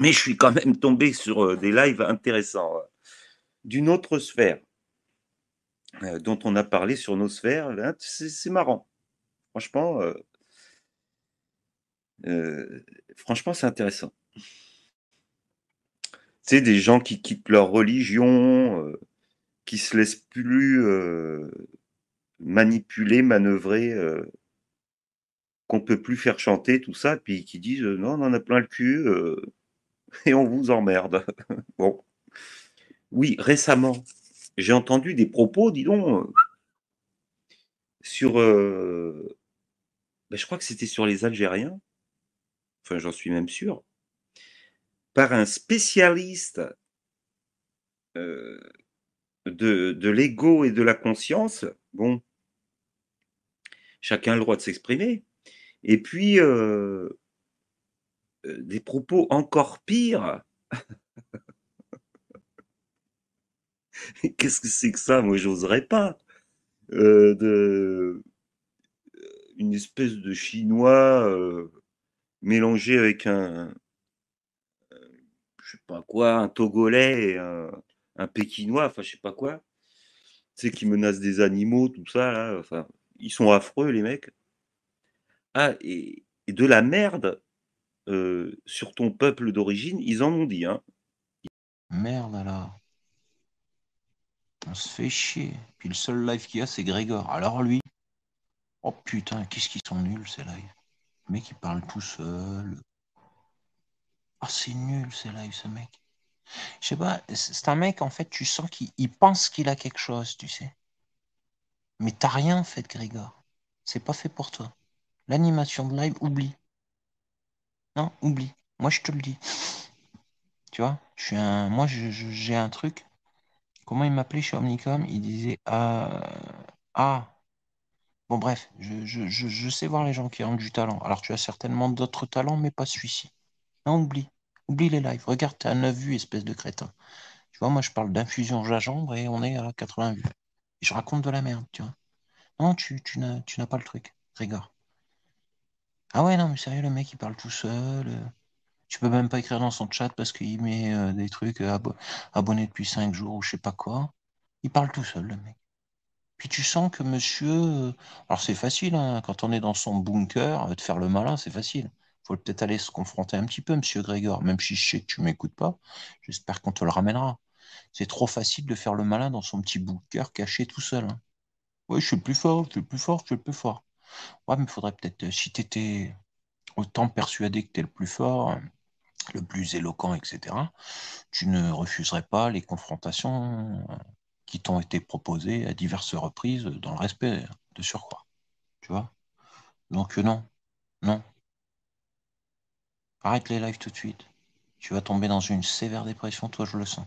Mais je suis quand même tombé sur euh, des lives intéressants euh, d'une autre sphère euh, dont on a parlé sur nos sphères. C'est marrant. Franchement, franchement, c'est intéressant. C'est des gens qui quittent leur religion, qui se laissent plus manipuler, manœuvrer, qu'on peut plus faire chanter, tout ça, puis qui disent non, on en a plein le cul et on vous emmerde. bon. Oui, récemment, j'ai entendu des propos, disons, sur. Euh, ben, je crois que c'était sur les Algériens, enfin, j'en suis même sûr, par un spécialiste euh, de, l'ego et de la conscience. Bon, chacun a le droit de s'exprimer. Et puis, euh, euh, des propos encore pires. Qu'est-ce que c'est que ça Moi, j'oserais pas. Euh, de... Euh, une espèce de chinois mélangé avec un. je sais pas quoi, un togolais, un, pékinois, enfin, je sais pas quoi. Tu sais, qui menace des animaux, tout ça, Enfin, ils sont affreux, les mecs. Ah, et de la merde euh, sur ton peuple d'origine, ils en ont dit. Hein. Merde alors. On se fait chier. Puis le seul live qu'il y a, c'est Grégor. Alors lui. Oh putain, qu'est-ce qu'ils sont nuls ces lives. Le mec, il parle tout seul. Ah, c'est nul ces lives, ce mec. Je sais pas, c'est un mec, en fait, tu sens qu'il pense qu'il a quelque chose, tu sais. Mais t'as rien fait, Grégor. C'est pas fait pour toi. L'animation de live, oublie. Non, oublie. Moi, je te le dis. Tu vois, je suis un. Moi, j'ai un truc. Comment il m'appelait chez Omnicom Il disait euh, Ah Bon, bref, je, sais voir les gens qui ont du talent. Alors, tu as certainement d'autres talents, mais pas celui-ci. Non, oublie. Oublie les lives. Regarde, t'as à 9 vues, espèce de crétin. Tu vois, moi, je parle d'infusion gingembre et on est à 80 vues. Et je raconte de la merde, tu vois. Non, tu, n'as pas le truc. Regarde. Ah ouais, non, mais sérieux, le mec, il parle tout seul. Euh. Tu peux même pas écrire dans son chat parce qu'il met euh, des trucs euh, abonnés depuis cinq jours ou je sais pas quoi. Il parle tout seul, le mec. Puis tu sens que monsieur. Alors c'est facile, hein, quand on est dans son bunker, de faire le malin, c'est facile. Faut peut-être aller se confronter un petit peu, monsieur Grégor, même si je sais que tu m'écoutes pas. J'espère qu'on te le ramènera. C'est trop facile de faire le malin dans son petit bunker caché tout seul. Hein. Ouais, je suis le plus fort, je suis le plus fort, je suis le plus fort. Ouais, mais il faudrait peut-être, euh, si tu étais autant persuadé que tu es le plus fort, euh, le plus éloquent, etc., tu ne refuserais pas les confrontations euh, qui t'ont été proposées à diverses reprises dans le respect de surcroît. Tu vois Donc non, non. Arrête les lives tout de suite. Tu vas tomber dans une sévère dépression, toi je le sens.